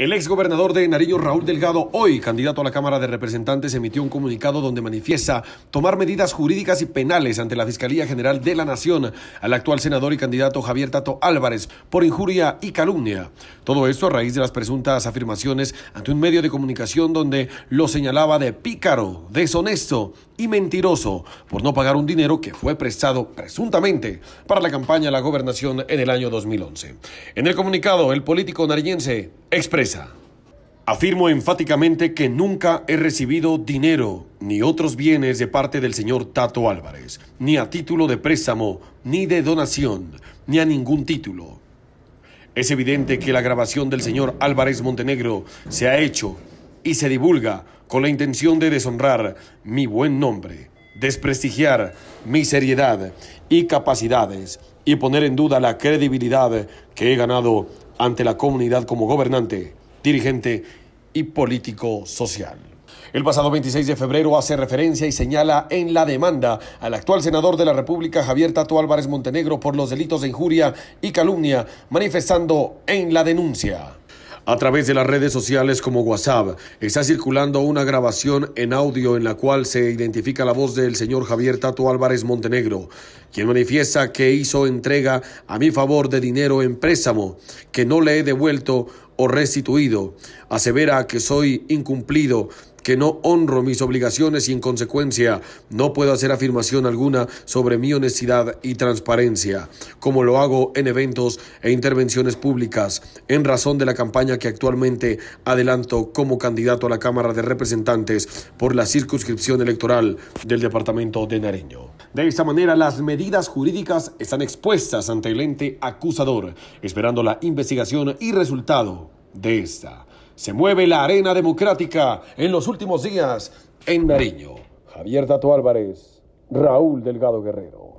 El exgobernador de Nariño, Raúl Delgado, hoy candidato a la Cámara de Representantes, emitió un comunicado donde manifiesta tomar medidas jurídicas y penales ante la Fiscalía General de la Nación al actual senador y candidato Javier Tato Álvarez por injuria y calumnia. Todo esto a raíz de las presuntas afirmaciones ante un medio de comunicación donde lo señalaba de pícaro, deshonesto y mentiroso por no pagar un dinero que fue prestado presuntamente para la campaña a la gobernación en el año 2011. En el comunicado, el político nariñense expresa. Afirmo enfáticamente que nunca he recibido dinero ni otros bienes de parte del señor Tato Álvarez, ni a título de préstamo, ni de donación, ni a ningún título. Es evidente que la grabación del señor Álvarez Montenegro se ha hecho y se divulga con la intención de deshonrar mi buen nombre, desprestigiar mi seriedad y capacidades y poner en duda la credibilidad que he ganado ante la comunidad como gobernante, dirigente y político social. El pasado 26 de febrero hace referencia y señala en la demanda al actual senador de la República, Javier Tato Álvarez Montenegro, por los delitos de injuria y calumnia, manifestando en la denuncia. A través de las redes sociales como WhatsApp está circulando una grabación en audio en la cual se identifica la voz del señor Javier Tato Álvarez Montenegro, quien manifiesta que hizo entrega a mi favor de dinero en préstamo que no le he devuelto o restituido. Asevera que soy incumplido que no honro mis obligaciones y en consecuencia no puedo hacer afirmación alguna sobre mi honestidad y transparencia, como lo hago en eventos e intervenciones públicas, en razón de la campaña que actualmente adelanto como candidato a la Cámara de Representantes por la circunscripción electoral del Departamento de Nareño. De esta manera, las medidas jurídicas están expuestas ante el ente acusador, esperando la investigación y resultado de esta. Se mueve la arena democrática en los últimos días en Nariño. Javier Tato Álvarez, Raúl Delgado Guerrero.